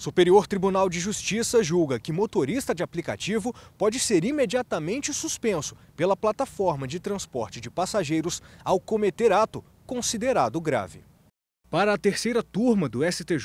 Superior Tribunal de Justiça julga que motorista de aplicativo pode ser imediatamente suspenso pela plataforma de transporte de passageiros ao cometer ato considerado grave. Para a terceira turma do STJ,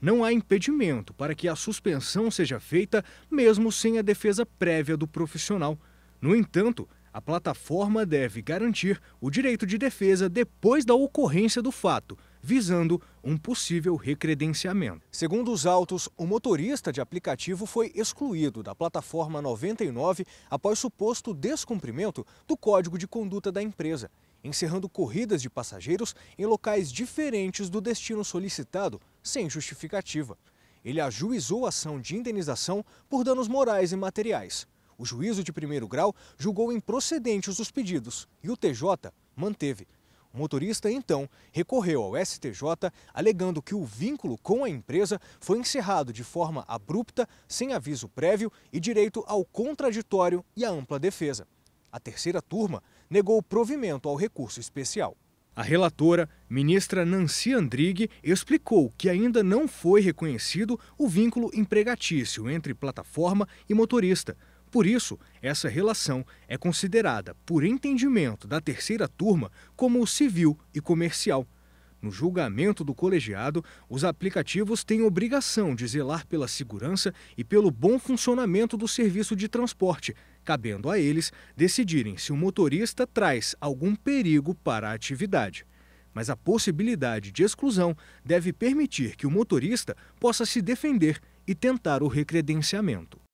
não há impedimento para que a suspensão seja feita, mesmo sem a defesa prévia do profissional. No entanto, a plataforma deve garantir o direito de defesa depois da ocorrência do fato, visando um possível recredenciamento. Segundo os autos, o motorista de aplicativo foi excluído da plataforma 99 após suposto descumprimento do código de conduta da empresa, encerrando corridas de passageiros em locais diferentes do destino solicitado, sem justificativa. Ele ajuizou a ação de indenização por danos morais e materiais. O juízo de primeiro grau julgou improcedentes os pedidos e o TJ manteve o motorista, então, recorreu ao STJ alegando que o vínculo com a empresa foi encerrado de forma abrupta, sem aviso prévio e direito ao contraditório e à ampla defesa. A terceira turma negou provimento ao recurso especial. A relatora, ministra Nancy Andrighi, explicou que ainda não foi reconhecido o vínculo empregatício entre plataforma e motorista, por isso, essa relação é considerada, por entendimento da terceira turma, como civil e comercial. No julgamento do colegiado, os aplicativos têm obrigação de zelar pela segurança e pelo bom funcionamento do serviço de transporte, cabendo a eles decidirem se o motorista traz algum perigo para a atividade. Mas a possibilidade de exclusão deve permitir que o motorista possa se defender e tentar o recredenciamento.